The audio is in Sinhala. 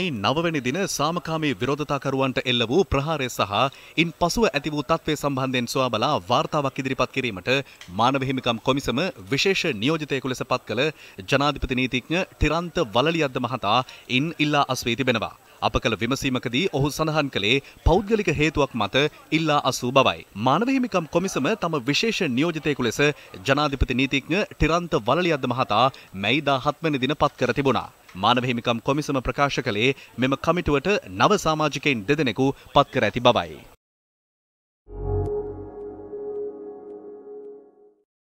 මැයි නවවැනි දින සාමකාමී විරෝධතාකරුවන්ට එල්ල වූ ප්‍රහාරය සහ ඉන් පසුව ඇති වූ තත්ත්වය සම්බන්ධයෙන් සොයා බලා වාර්තාවක් ඉදිරිපත් කිරීමට මානව හිමිකම් කොමිසම විශේෂ නියෝජිතයෙකු ලෙස පත් කළ ජනාධිපති නීතිඥ ටිරන්ත වලලියද්ද මහතා ඉන් ඉල්ලා අස්වී තිබෙනවා. අප කළ විමසීමකදී ඔහු සඳහන් කළේ පෞද්ගලික හේතුවක් මත ඉල්ලා අසූ බවයි. මානව හිමිකම් කොමිසම තම විශේෂ නියෝජිතයෙකු ලෙස ජනාධිපති නීතිඥ ටිරන්ත වලලියද්ද මහතා මැයි 17 වෙනි දින පත් කර තිබුණා. මානව හිමිකම් කොමිසම ප්‍රකාශ කළේ මෙම කමිටුවට නව සමාජිකයින් දෙදෙනෙකු පත් කර ඇති බවයි.